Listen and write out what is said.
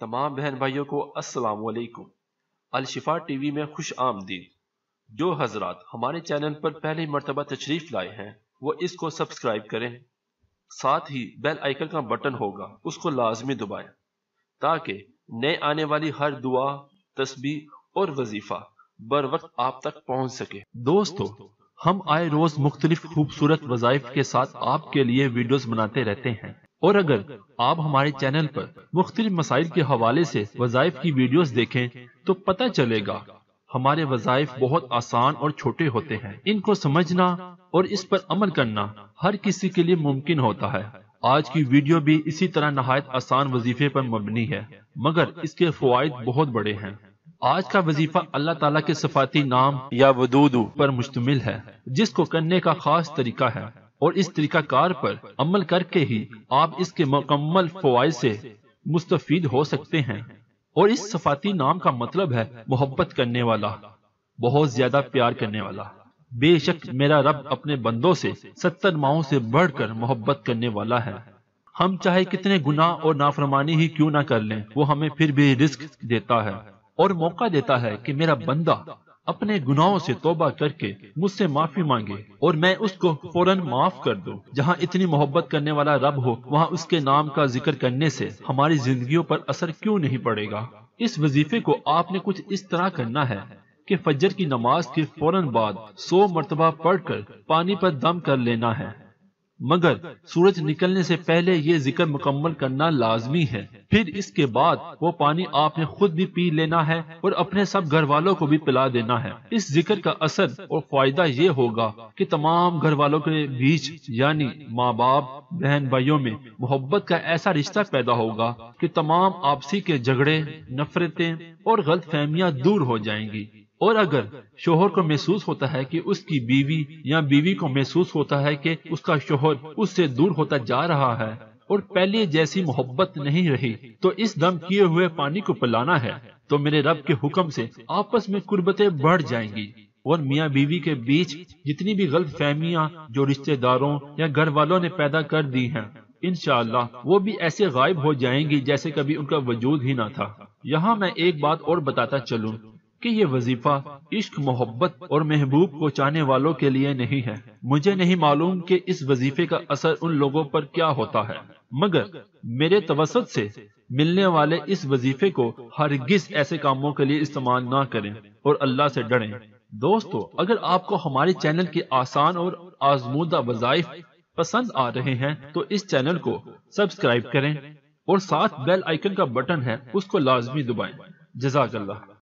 तमाम बहन भाइयों को अस्सलाम वालेकुम अलशिफा टीवी में खुश आमदीद जो हजरात हमारे चैनल पर पहली मरतबा तशरीफ लाए हैं वो इसको सब्सक्राइब करें साथ ही बेल आइकन का बटन होगा उसको लाजमी दबाएं ताकि नए आने वाली हर दुआ तस्बी और वजीफा बर वक्त आप तक पहुंच सके दोस्तों हम आए रोज मुख्तलिफ खूबसूरत वजाइफ के साथ आपके लिए वीडियोस बनाते रहते हैं और अगर आप हमारे चैनल पर मुख्तलिफ मसाइल के हवाले से वजायफ की वीडियोस देखें तो पता चलेगा हमारे वज़ाइफ बहुत आसान और छोटे होते हैं इनको समझना और इस पर अमल करना हर किसी के लिए मुमकिन होता है आज की वीडियो भी इसी तरह नहायत आसान वजीफे पर मबनी है मगर इसके फवायद बहुत बड़े हैं आज का वजीफा अल्लाह ताला के सफाती नाम या वदूदू पर मुश्तमिल है जिसको करने का खास तरीका है और इस तरीका कार पर अमल करके ही आप इसके मुकम्मल फवाद से मुस्तफ़ हो सकते हैं और इस सफाती नाम का मतलब है मोहब्बत करने वाला बहुत ज्यादा प्यार करने वाला बेशक मेरा रब अपने बंदों से सत्तर माओ से बढ़कर मोहब्बत करने वाला है हम चाहे कितने गुनाह और नाफरमानी ही क्यों ना कर लें वो हमें फिर भी रिस्क देता है और मौका देता है कि मेरा बंदा अपने गुनाहों से तोबा करके मुझसे माफी मांगे और मैं उसको फौरन माफ कर दूं। जहाँ इतनी मोहब्बत करने वाला रब हो वहाँ उसके नाम का जिक्र करने से हमारी जिंदगियों पर असर क्यों नहीं पड़ेगा इस वजीफे को आपने कुछ इस तरह करना है कि फजर की नमाज के फौरन बाद सौ मरतबा पढ़कर पानी पर दम कर लेना है मगर सूरज निकलने से पहले ये जिक्र मुकम्मल करना लाजमी है फिर इसके बाद वो पानी आपने खुद भी पी लेना है और अपने सब घर वालों को भी पिला देना है इस जिक्र का असर और फायदा ये होगा कि तमाम घर वालों के बीच यानी माँ बाप बहन भाइयों में मोहब्बत का ऐसा रिश्ता पैदा होगा कि तमाम आपसी के झगड़े नफरतें और गलत फहमियाँ दूर हो जाएंगी और अगर शोहर को महसूस होता है कि उसकी बीवी या बीवी को महसूस होता है कि उसका शोहर उससे दूर होता जा रहा है और पहले जैसी मोहब्बत नहीं रही तो इस दम किए हुए पानी को पिलाना है तो मेरे रब के हुक्म से आपस में कुर्बतें बढ़ जाएंगी और मियाँ बीवी के बीच जितनी भी गलत फहमिया जो रिश्तेदारों या घर वालों ने पैदा कर दी है इनशाला वो भी ऐसे गायब हो जाएंगी जैसे कभी उनका वजूद ही ना था यहाँ मैं एक बात और बताता चलूँ कि ये वजीफा इश्क मोहब्बत और महबूब को चाहने वालों के लिए नहीं है मुझे नहीं मालूम कि इस वजीफे का असर उन लोगों पर क्या होता है मगर मेरे तवसत से मिलने वाले इस वजीफे को हरगिज ऐसे कामों के लिए इस्तेमाल ना करें और अल्लाह से डरें दोस्तों अगर आपको हमारे चैनल के आसान और आजमूदा वजाइफ पसंद आ रहे हैं तो इस चैनल को सब्सक्राइब करें और साथ बेल आइकन का बटन है उसको लाजमी दबाएं जजाक